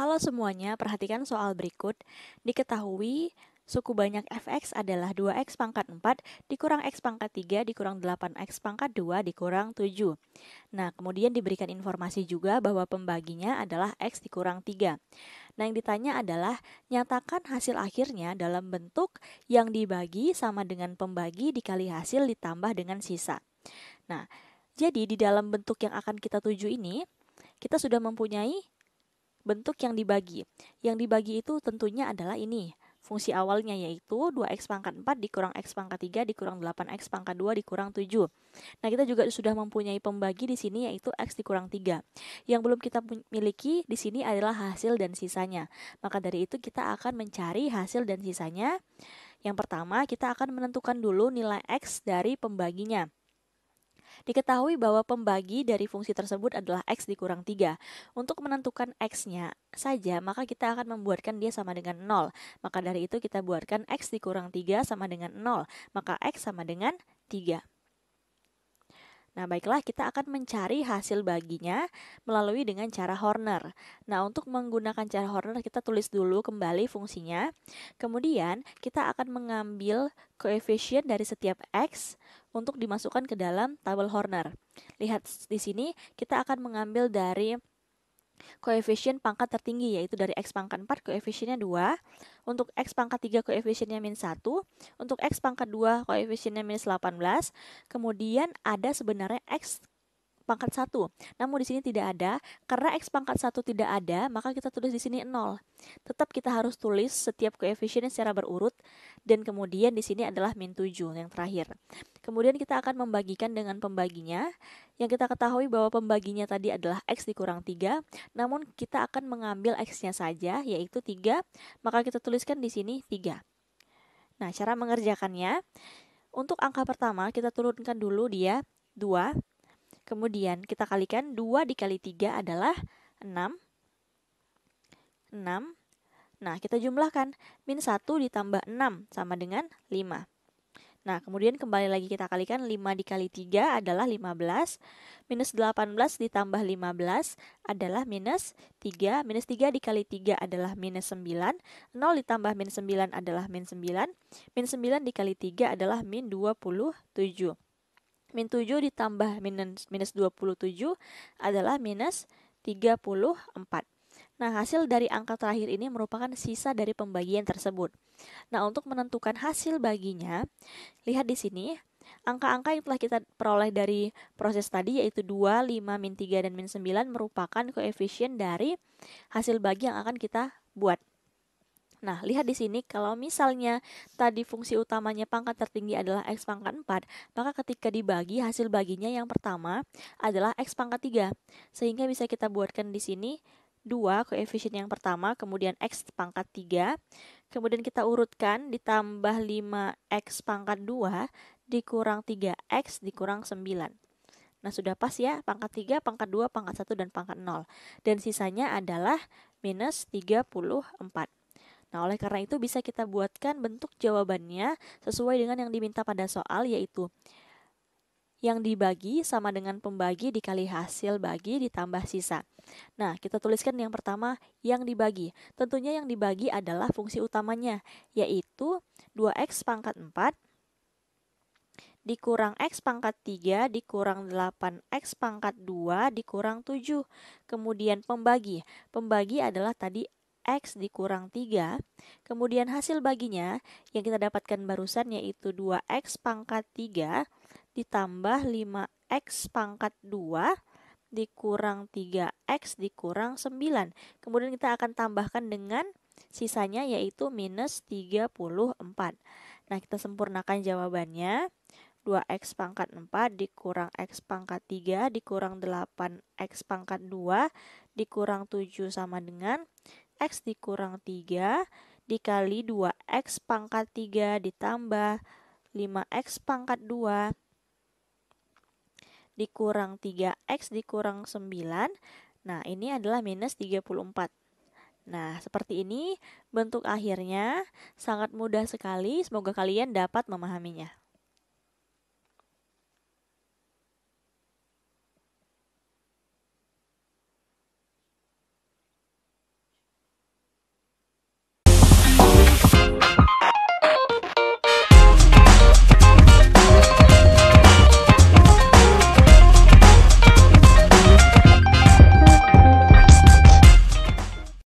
Halo semuanya, perhatikan soal berikut. Diketahui suku banyak fx adalah 2x pangkat 4 dikurang x pangkat 3 dikurang 8x pangkat 2 dikurang 7. Nah, kemudian diberikan informasi juga bahwa pembaginya adalah x dikurang 3. Nah, yang ditanya adalah nyatakan hasil akhirnya dalam bentuk yang dibagi sama dengan pembagi dikali hasil ditambah dengan sisa. Nah, jadi di dalam bentuk yang akan kita tuju ini, kita sudah mempunyai bentuk yang dibagi. Yang dibagi itu tentunya adalah ini. Fungsi awalnya yaitu 2x pangkat 4 dikurang x pangkat 3 dikurang 8x pangkat 2 dikurang 7. Nah, kita juga sudah mempunyai pembagi di sini yaitu x dikurang 3. Yang belum kita miliki di sini adalah hasil dan sisanya. Maka dari itu kita akan mencari hasil dan sisanya. Yang pertama, kita akan menentukan dulu nilai x dari pembaginya. Diketahui bahwa pembagi dari fungsi tersebut adalah x dikurang 3. Untuk menentukan x-nya saja, maka kita akan membuatkan dia sama dengan 0. Maka dari itu kita buatkan x dikurang 3 sama dengan 0. Maka x sama dengan 3. Nah, baiklah kita akan mencari hasil baginya melalui dengan cara Horner. Nah, untuk menggunakan cara Horner kita tulis dulu kembali fungsinya. Kemudian kita akan mengambil koefisien dari setiap x untuk dimasukkan ke dalam tabel Horner. Lihat di sini kita akan mengambil dari koefisien pangkat tertinggi yaitu dari X pangkat 4 koefisiennya 2, untuk X pangkat 3 koefisiennya minus 1, untuk X pangkat 2 koefisiennya minus 18, kemudian ada sebenarnya X pangkat 1. Namun di sini tidak ada. Karena X pangkat 1 tidak ada, maka kita tulis di sini 0. Tetap kita harus tulis setiap koefisien secara berurut. Dan kemudian di sini adalah min 7 yang terakhir. Kemudian kita akan membagikan dengan pembaginya. Yang kita ketahui bahwa pembaginya tadi adalah X dikurang 3. Namun kita akan mengambil X-nya saja, yaitu 3. Maka kita tuliskan di sini 3. Nah, cara mengerjakannya, untuk angka pertama kita turunkan dulu dia 2 Kemudian kita kalikan 2 dikali 3 adalah 6. 6. Nah, kita jumlahkan. Min 1 ditambah 6 sama dengan 5. Nah, kemudian kembali lagi kita kalikan 5 dikali 3 adalah 15. Minus 18 ditambah 15 adalah minus 3. Minus 3 dikali 3 adalah minus 9. 0 ditambah minus 9 adalah minus 9. Minus 9 dikali 3 adalah min 27. Min 7 ditambah minus, minus 27 adalah minus 34. Nah, hasil dari angka terakhir ini merupakan sisa dari pembagian tersebut. Nah, untuk menentukan hasil baginya, lihat di sini, angka-angka yang telah kita peroleh dari proses tadi yaitu 2, 5, min 3, dan min 9 merupakan koefisien dari hasil bagi yang akan kita buat. Nah, lihat di sini kalau misalnya tadi fungsi utamanya pangkat tertinggi adalah X pangkat 4, maka ketika dibagi hasil baginya yang pertama adalah X pangkat 3. Sehingga bisa kita buatkan di sini 2 koefisien yang pertama, kemudian X pangkat 3, kemudian kita urutkan ditambah 5X pangkat 2 dikurang 3X dikurang 9. Nah, sudah pas ya, pangkat 3, pangkat 2, pangkat 1, dan pangkat 0. Dan sisanya adalah minus 34. Nah, oleh karena itu bisa kita buatkan bentuk jawabannya sesuai dengan yang diminta pada soal yaitu yang dibagi sama dengan pembagi dikali hasil bagi ditambah sisa. Nah, kita tuliskan yang pertama yang dibagi. Tentunya yang dibagi adalah fungsi utamanya, yaitu 2x pangkat 4 dikurang x pangkat 3 dikurang 8x pangkat 2 dikurang 7. Kemudian pembagi. Pembagi adalah tadi X dikurang 3, kemudian hasil baginya yang kita dapatkan barusan yaitu 2X pangkat 3 ditambah 5X pangkat 2 dikurang 3X dikurang 9. Kemudian kita akan tambahkan dengan sisanya yaitu minus 34. Nah, kita sempurnakan jawabannya. 2x pangkat 4 dikurang x pangkat 3 dikurang 8x pangkat 2 dikurang 7 sama dengan X dikurang 3 dikali 2X pangkat 3 ditambah 5X pangkat 2 dikurang 3X dikurang 9. Nah, ini adalah minus 34. Nah, seperti ini bentuk akhirnya sangat mudah sekali. Semoga kalian dapat memahaminya.